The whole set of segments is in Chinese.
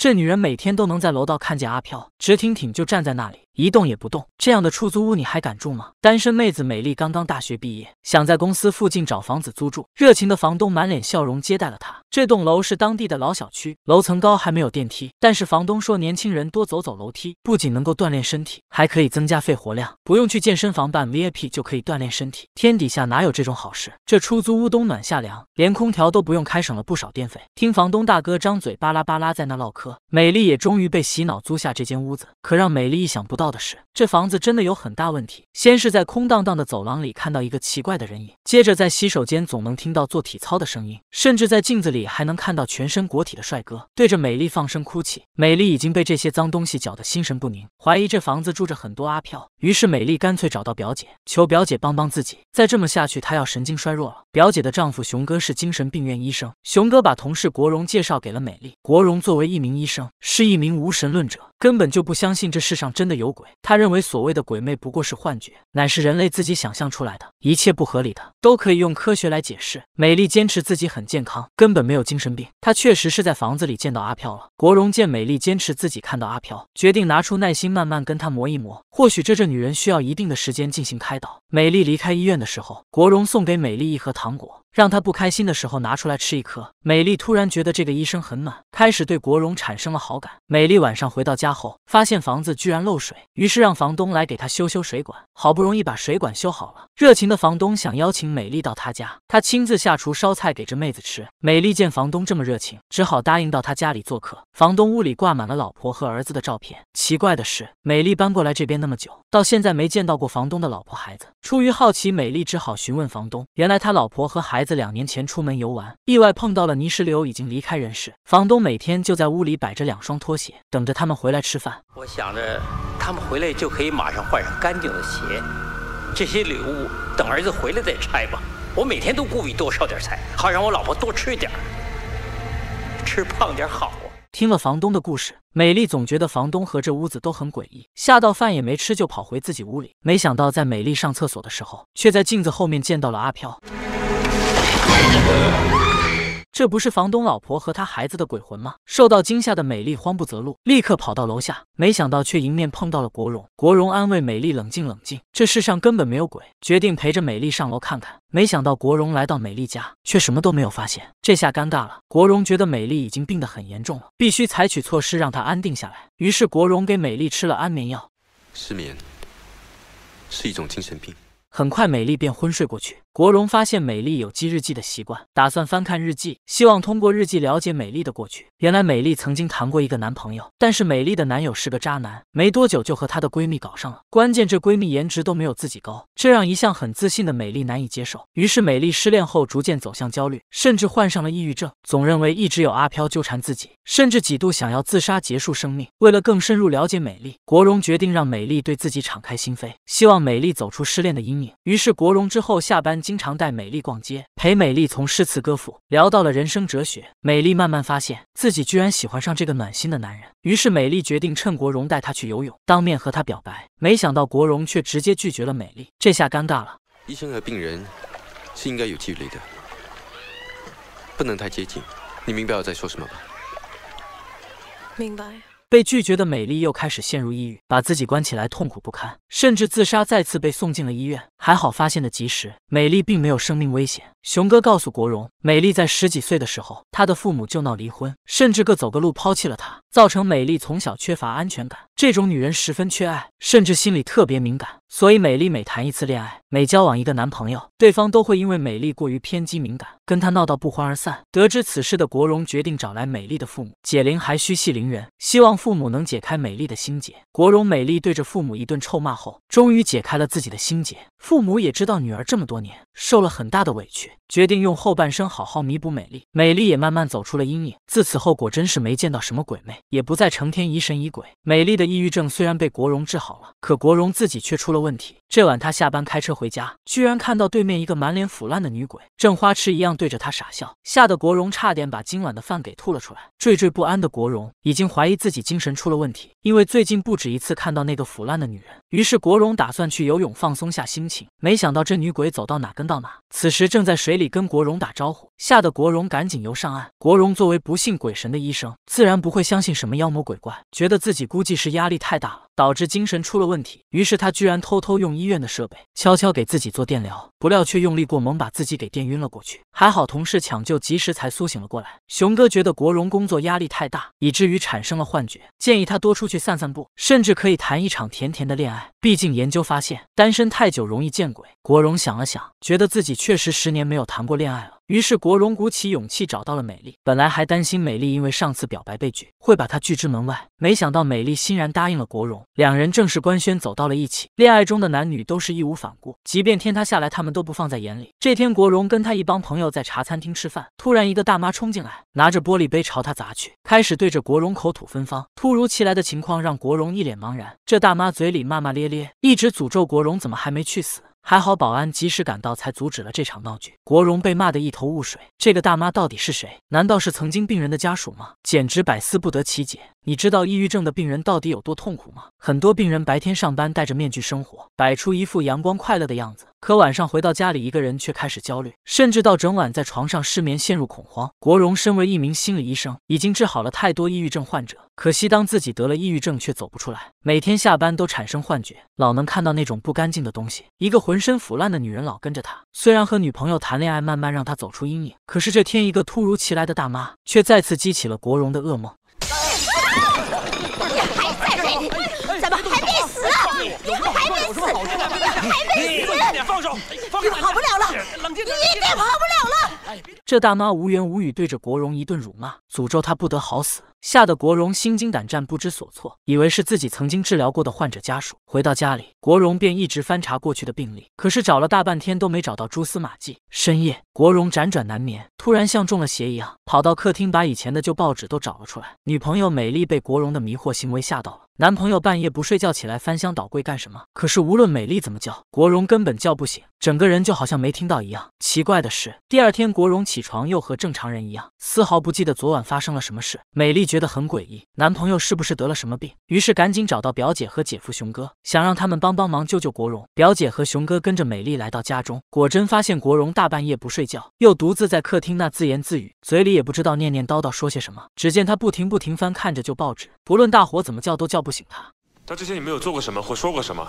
这女人每天都能在楼道看见阿飘，直挺挺就站在那里。一动也不动，这样的出租屋你还敢住吗？单身妹子美丽刚刚大学毕业，想在公司附近找房子租住。热情的房东满脸笑容接待了她。这栋楼是当地的老小区，楼层高还没有电梯，但是房东说年轻人多走走楼梯，不仅能够锻炼身体，还可以增加肺活量，不用去健身房办 V I P 就可以锻炼身体。天底下哪有这种好事？这出租屋冬暖夏凉，连空调都不用开，省了不少电费。听房东大哥张嘴巴拉巴拉在那唠嗑，美丽也终于被洗脑租下这间屋子。可让美丽意想不到。的是，这房子真的有很大问题。先是在空荡荡的走廊里看到一个奇怪的人影，接着在洗手间总能听到做体操的声音，甚至在镜子里还能看到全身裹体的帅哥对着美丽放声哭泣。美丽已经被这些脏东西搅得心神不宁，怀疑这房子住着很多阿飘。于是美丽干脆找到表姐，求表姐帮帮自己。再这么下去，她要神经衰弱了。表姐的丈夫熊哥是精神病院医生，熊哥把同事国荣介绍给了美丽。国荣作为一名医生，是一名无神论者。根本就不相信这世上真的有鬼，他认为所谓的鬼魅不过是幻觉，乃是人类自己想象出来的。一切不合理的都可以用科学来解释。美丽坚持自己很健康，根本没有精神病。她确实是在房子里见到阿飘了。国荣见美丽坚持自己看到阿飘，决定拿出耐心慢慢跟她磨一磨，或许这这女人需要一定的时间进行开导。美丽离开医院的时候，国荣送给美丽一盒糖果。让他不开心的时候拿出来吃一颗。美丽突然觉得这个医生很暖，开始对国荣产生了好感。美丽晚上回到家后，发现房子居然漏水，于是让房东来给她修修水管。好不容易把水管修好了，热情的房东想邀请美丽到他家，他亲自下厨烧菜给这妹子吃。美丽见房东这么热情，只好答应到他家里做客。房东屋里挂满了老婆和儿子的照片。奇怪的是，美丽搬过来这边那么久，到现在没见到过房东的老婆孩子。出于好奇，美丽只好询问房东，原来他老婆和孩。孩子两年前出门游玩，意外碰到了泥石流，已经离开人世。房东每天就在屋里摆着两双拖鞋，等着他们回来吃饭。我想着他们回来就可以马上换上干净的鞋，这些礼物等儿子回来再拆吧。我每天都故意多烧点菜，好让我老婆多吃一点，吃胖点好啊。听了房东的故事，美丽总觉得房东和这屋子都很诡异，吓到饭也没吃就跑回自己屋里。没想到在美丽上厕所的时候，却在镜子后面见到了阿飘。这不是房东老婆和他孩子的鬼魂吗？受到惊吓的美丽慌不择路，立刻跑到楼下，没想到却迎面碰到了国荣。国荣安慰美丽：“冷静冷静，这世上根本没有鬼。”决定陪着美丽上楼看看。没想到国荣来到美丽家，却什么都没有发现，这下尴尬了。国荣觉得美丽已经病得很严重了，必须采取措施让她安定下来。于是国荣给美丽吃了安眠药。失眠是一种精神病。很快，美丽便昏睡过去。国荣发现美丽有记日记的习惯，打算翻看日记，希望通过日记了解美丽的过去。原来美丽曾经谈过一个男朋友，但是美丽的男友是个渣男，没多久就和她的闺蜜搞上了。关键这闺蜜颜值都没有自己高，这让一向很自信的美丽难以接受。于是美丽失恋后逐渐走向焦虑，甚至患上了抑郁症，总认为一直有阿飘纠缠自己，甚至几度想要自杀结束生命。为了更深入了解美丽，国荣决定让美丽对自己敞开心扉，希望美丽走出失恋的阴影。于是国荣之后下班。经常带美丽逛街，陪美丽从诗词歌赋聊到了人生哲学。美丽慢慢发现自己居然喜欢上这个暖心的男人，于是美丽决定趁国荣带她去游泳，当面和他表白。没想到国荣却直接拒绝了美丽，这下尴尬了。医生和病人是应该有距离的，不能太接近，你明白我在说什么吧？明白。被拒绝的美丽又开始陷入抑郁，把自己关起来，痛苦不堪，甚至自杀，再次被送进了医院。还好发现的及时，美丽并没有生命危险。熊哥告诉国荣，美丽在十几岁的时候，她的父母就闹离婚，甚至各走各路抛弃了她，造成美丽从小缺乏安全感。这种女人十分缺爱，甚至心里特别敏感，所以美丽每谈一次恋爱，每交往一个男朋友，对方都会因为美丽过于偏激敏感，跟她闹到不欢而散。得知此事的国荣决定找来美丽的父母解铃还须系铃人，希望父母能解开美丽的心结。国荣、美丽对着父母一顿臭骂后，终于解开了自己的心结。父母也知道女儿这么多年受了很大的委屈，决定用后半生好好弥补美丽。美丽也慢慢走出了阴影，自此后果真是没见到什么鬼魅，也不再成天疑神疑鬼。美丽的抑郁症虽然被国荣治好了，可国荣自己却出了问题。这晚他下班开车回家，居然看到对面一个满脸腐烂的女鬼，正花痴一样对着他傻笑，吓得国荣差点把今晚的饭给吐了出来。惴惴不安的国荣已经怀疑自己精神出了问题，因为最近不止一次看到那个腐烂的女人。于是国荣打算去游泳放松下心。没想到这女鬼走到哪跟到哪，此时正在水里跟国荣打招呼。吓得国荣赶紧游上岸。国荣作为不信鬼神的医生，自然不会相信什么妖魔鬼怪，觉得自己估计是压力太大了，导致精神出了问题。于是他居然偷偷用医院的设备，悄悄给自己做电疗，不料却用力过猛，把自己给电晕了过去。还好同事抢救及时，才苏醒了过来。熊哥觉得国荣工作压力太大，以至于产生了幻觉，建议他多出去散散步，甚至可以谈一场甜甜的恋爱。毕竟研究发现，单身太久容易见鬼。国荣想了想，觉得自己确实十年没有谈过恋爱了。于是国荣鼓起勇气找到了美丽，本来还担心美丽因为上次表白被拒会把她拒之门外，没想到美丽欣然答应了国荣，两人正式官宣走到了一起。恋爱中的男女都是义无反顾，即便天塌下来他们都不放在眼里。这天国荣跟他一帮朋友在茶餐厅吃饭，突然一个大妈冲进来，拿着玻璃杯朝他砸去，开始对着国荣口吐芬芳。突如其来的情况让国荣一脸茫然，这大妈嘴里骂骂咧咧，一直诅咒国荣怎么还没去死。还好保安及时赶到，才阻止了这场闹剧。国荣被骂得一头雾水，这个大妈到底是谁？难道是曾经病人的家属吗？简直百思不得其解。你知道抑郁症的病人到底有多痛苦吗？很多病人白天上班，戴着面具生活，摆出一副阳光快乐的样子。可晚上回到家里，一个人却开始焦虑，甚至到整晚在床上失眠，陷入恐慌。国荣身为一名心理医生，已经治好了太多抑郁症患者，可惜当自己得了抑郁症却走不出来。每天下班都产生幻觉，老能看到那种不干净的东西，一个浑身腐烂的女人老跟着他。虽然和女朋友谈恋爱，慢慢让他走出阴影，可是这天一个突如其来的大妈却再次激起了国荣的噩梦。你还在谁？怎么还没死？你还没死？你还没。你跑不了了，你一定跑不了了！这大妈无言无语，对着国荣一顿辱骂，诅咒他不得好死，吓得国荣心惊胆战，不知所措，以为是自己曾经治疗过的患者家属。回到家里，国荣便一直翻查过去的病历，可是找了大半天都没找到蛛丝马迹。深夜，国荣辗转难眠，突然像中了邪一样，跑到客厅把以前的旧报纸都找了出来。女朋友美丽被国荣的迷惑行为吓到了。男朋友半夜不睡觉起来翻箱倒柜干什么？可是无论美丽怎么叫，国荣根本叫不醒，整个人就好像没听到一样。奇怪的是，第二天国荣起床又和正常人一样，丝毫不记得昨晚发生了什么事。美丽觉得很诡异，男朋友是不是得了什么病？于是赶紧找到表姐和姐夫熊哥，想让他们帮帮忙救救国荣。表姐和熊哥跟着美丽来到家中，果真发现国荣大半夜不睡觉，又独自在客厅那自言自语，嘴里也不知道念念叨叨说些什么。只见他不停不停翻看着旧报纸。无论大伙怎么叫，都叫不醒他。他之前有没有做过什么或说过什么？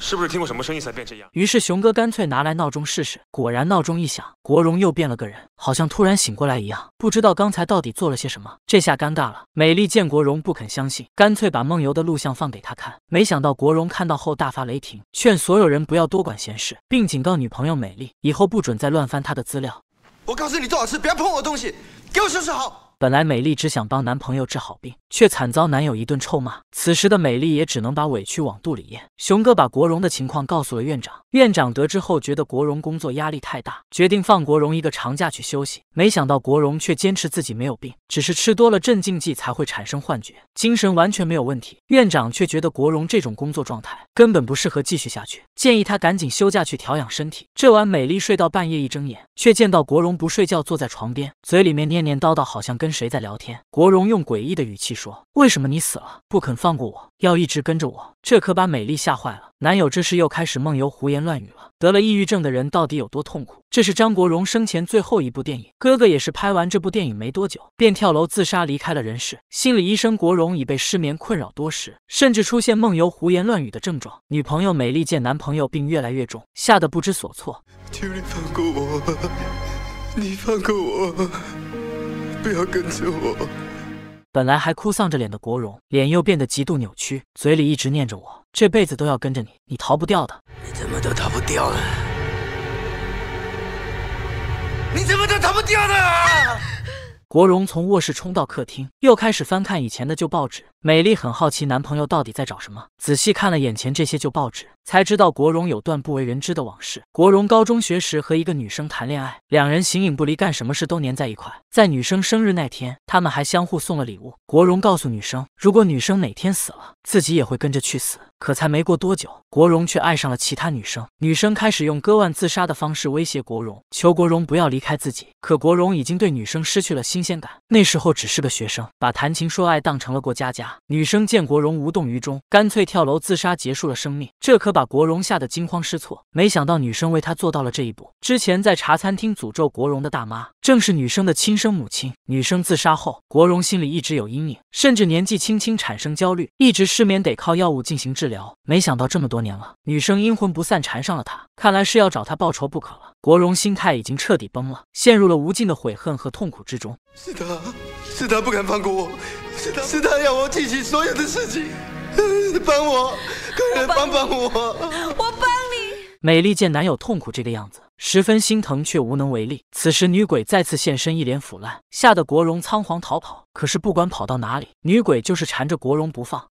是不是听过什么声音才变这样？于是熊哥干脆拿来闹钟试试，果然闹钟一响，国荣又变了个人，好像突然醒过来一样。不知道刚才到底做了些什么，这下尴尬了。美丽见国荣不肯相信，干脆把梦游的录像放给他看。没想到国荣看到后大发雷霆，劝所有人不要多管闲事，并警告女朋友美丽，以后不准再乱翻他的资料。我告诉你，周老师，不要碰我的东西，给我收拾好。本来美丽只想帮男朋友治好病，却惨遭男友一顿臭骂。此时的美丽也只能把委屈往肚里咽。熊哥把国荣的情况告诉了院长，院长得知后觉得国荣工作压力太大，决定放国荣一个长假去休息。没想到国荣却坚持自己没有病，只是吃多了镇静剂才会产生幻觉，精神完全没有问题。院长却觉得国荣这种工作状态根本不适合继续下去，建议他赶紧休假去调养身体。这晚，美丽睡到半夜，一睁眼。却见到国荣不睡觉，坐在床边，嘴里面念念叨叨，好像跟谁在聊天。国荣用诡异的语气说。为什么你死了不肯放过我，要一直跟着我？这可把美丽吓坏了。男友这时又开始梦游、胡言乱语了。得了抑郁症的人到底有多痛苦？这是张国荣生前最后一部电影。哥哥也是拍完这部电影没多久，便跳楼自杀离开了人世。心理医生国荣已被失眠困扰多时，甚至出现梦游、胡言乱语的症状。女朋友美丽见男朋友病越来越重，吓得不知所措。求你放过我，你放过我，不要跟着我。本来还哭丧着脸的国荣，脸又变得极度扭曲，嘴里一直念着：“我这辈子都要跟着你，你逃不掉的。”你怎么都逃不掉了！你怎么都逃不掉的、啊？国荣从卧室冲到客厅，又开始翻看以前的旧报纸。美丽很好奇男朋友到底在找什么，仔细看了眼前这些旧报纸，才知道国荣有段不为人知的往事。国荣高中学时和一个女生谈恋爱，两人形影不离，干什么事都粘在一块。在女生生日那天，他们还相互送了礼物。国荣告诉女生，如果女生哪天死了，自己也会跟着去死。可才没过多久，国荣却爱上了其他女生。女生开始用割腕自杀的方式威胁国荣，求国荣不要离开自己。可国荣已经对女生失去了新鲜感，那时候只是个学生，把谈情说爱当成了过家家。女生见国荣无动于衷，干脆跳楼自杀，结束了生命。这可把国荣吓得惊慌失措。没想到女生为他做到了这一步。之前在茶餐厅诅咒国荣的大妈，正是女生的亲生母亲。女生自杀后，国荣心里一直有阴影，甚至年纪轻轻产生焦虑，一直失眠，得靠药物进行治疗。没想到这么多年了，女生阴魂不散，缠上了他。看来是要找他报仇不可了。国荣心态已经彻底崩了，陷入了无尽的悔恨和痛苦之中。是她，是她不肯放过我。是他要我记起所有的事情，帮我，快来帮帮我！我帮你。美丽见男友痛苦这个样子，十分心疼，却无能为力。此时女鬼再次现身，一脸腐烂，吓得国荣仓皇逃跑。可是不管跑到哪里，女鬼就是缠着国荣不放。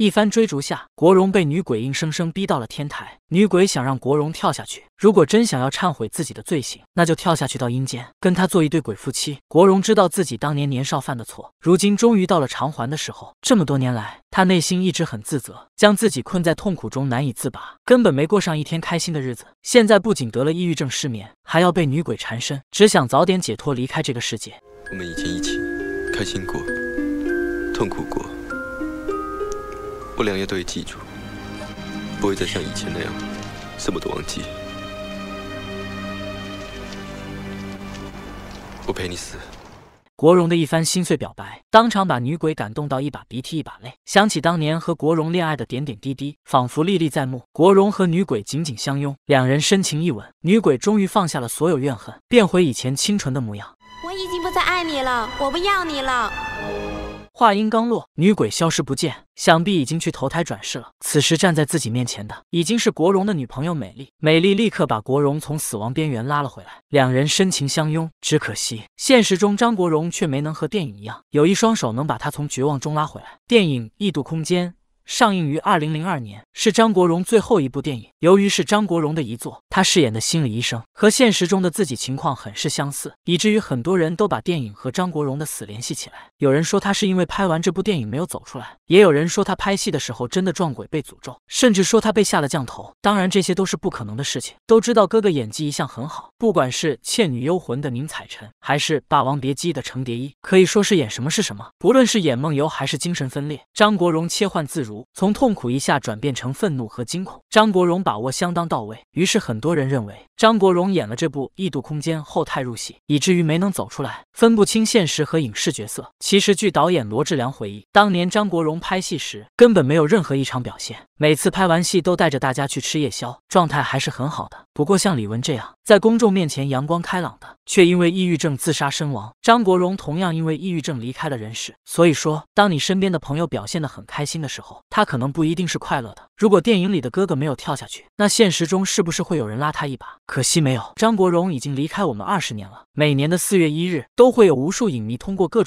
一番追逐下，国荣被女鬼硬生生逼到了天台。女鬼想让国荣跳下去，如果真想要忏悔自己的罪行，那就跳下去到阴间，跟他做一对鬼夫妻。国荣知道自己当年年少犯的错，如今终于到了偿还的时候。这么多年来，他内心一直很自责，将自己困在痛苦中难以自拔，根本没过上一天开心的日子。现在不仅得了抑郁症、失眠，还要被女鬼缠身，只想早点解脱，离开这个世界。我们以前一起开心过，痛苦过。不良乐都记住，不会再像以前那样什么都忘记。我陪你死。国荣的一番心碎表白，当场把女鬼感动到一把鼻涕一把泪。想起当年和国荣恋爱的点点滴滴，仿佛历历在目。国荣和女鬼紧紧相拥，两人深情一吻，女鬼终于放下了所有怨恨，变回以前清纯的模样。我已经不再爱你了，我不要你了。话音刚落，女鬼消失不见，想必已经去投胎转世了。此时站在自己面前的，已经是国荣的女朋友美丽。美丽立刻把国荣从死亡边缘拉了回来，两人深情相拥。只可惜现实中张国荣却没能和电影一样，有一双手能把他从绝望中拉回来。电影《异度空间》上映于二零零二年，是张国荣最后一部电影。由于是张国荣的遗作。他饰演的心理医生和现实中的自己情况很是相似，以至于很多人都把电影和张国荣的死联系起来。有人说他是因为拍完这部电影没有走出来，也有人说他拍戏的时候真的撞鬼被诅咒，甚至说他被下了降头。当然，这些都是不可能的事情。都知道哥哥演技一向很好，不管是《倩女幽魂》的宁采臣，还是《霸王别姬》的程蝶衣，可以说是演什么是什么。不论是演梦游还是精神分裂，张国荣切换自如，从痛苦一下转变成愤怒和惊恐，张国荣把握相当到位。于是很多。多人认为张国荣演了这部《异度空间》后太入戏，以至于没能走出来，分不清现实和影视角色。其实据导演罗志良回忆，当年张国荣拍戏时根本没有任何异常表现，每次拍完戏都带着大家去吃夜宵，状态还是很好的。不过像李玟这样在公众面前阳光开朗的，却因为抑郁症自杀身亡。张国荣同样因为抑郁症离开了人世。所以说，当你身边的朋友表现的很开心的时候，他可能不一定是快乐的。如果电影里的哥哥没有跳下去，那现实中是不是会有？人拉他一把，可惜没有。张国荣已经离开我们二十年了。每年的四月一日，都会有无数影迷通过各种。